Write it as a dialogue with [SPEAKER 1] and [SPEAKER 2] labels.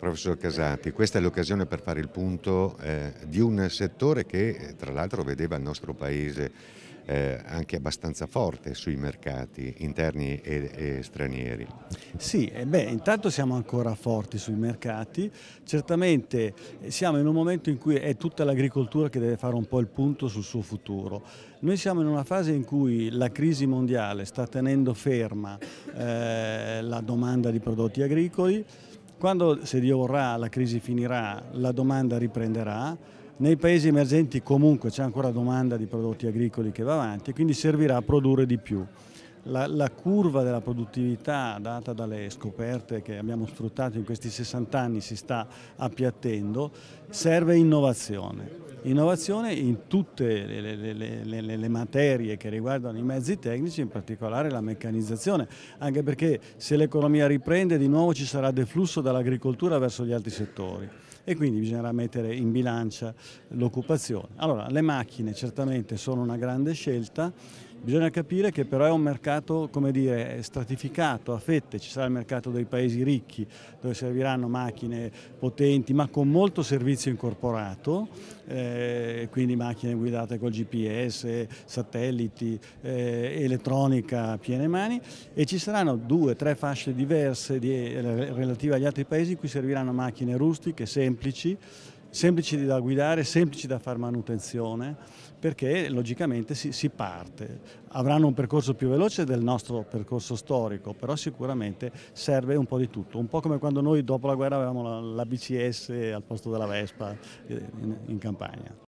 [SPEAKER 1] Professor Casati, questa è l'occasione per fare il punto eh, di un settore che eh, tra l'altro vedeva il nostro Paese eh, anche abbastanza forte sui mercati interni e, e stranieri.
[SPEAKER 2] Sì, eh beh, intanto siamo ancora forti sui mercati, certamente eh, siamo in un momento in cui è tutta l'agricoltura che deve fare un po' il punto sul suo futuro. Noi siamo in una fase in cui la crisi mondiale sta tenendo ferma eh, la domanda di prodotti agricoli, quando, se Dio vorrà, la crisi finirà, la domanda riprenderà, nei paesi emergenti comunque c'è ancora domanda di prodotti agricoli che va avanti, quindi servirà a produrre di più. La, la, curva della produttività data dalle scoperte che abbiamo sfruttato in questi 60 anni si sta appiattendo, serve innovazione. Innovazione in tutte le, le, le, le, materie che riguardano i mezzi tecnici, in particolare la meccanizzazione, anche perché se l'economia riprende di nuovo ci sarà deflusso dall'agricoltura verso gli altri settori e quindi bisognerà mettere in bilancia l'occupazione. Allora, le macchine certamente sono una grande scelta, Bisogna capire che però è un mercato dire, stratificato, a fette, ci sarà il mercato dei paesi ricchi dove serviranno macchine potenti ma con molto servizio incorporato, eh, quindi macchine guidate col GPS, satelliti, eh, elettronica a piene mani e ci saranno due, tre fasce diverse di, eh, relative agli altri paesi in cui serviranno macchine rustiche, semplici, semplici, semplici da guidare, semplici da fare manutenzione, perché logicamente si, si, parte. Avranno un percorso più veloce del nostro percorso storico, però sicuramente serve un po' di tutto, un po' come quando noi dopo la guerra avevamo la, la BCS al posto della Vespa eh, in, in campagna.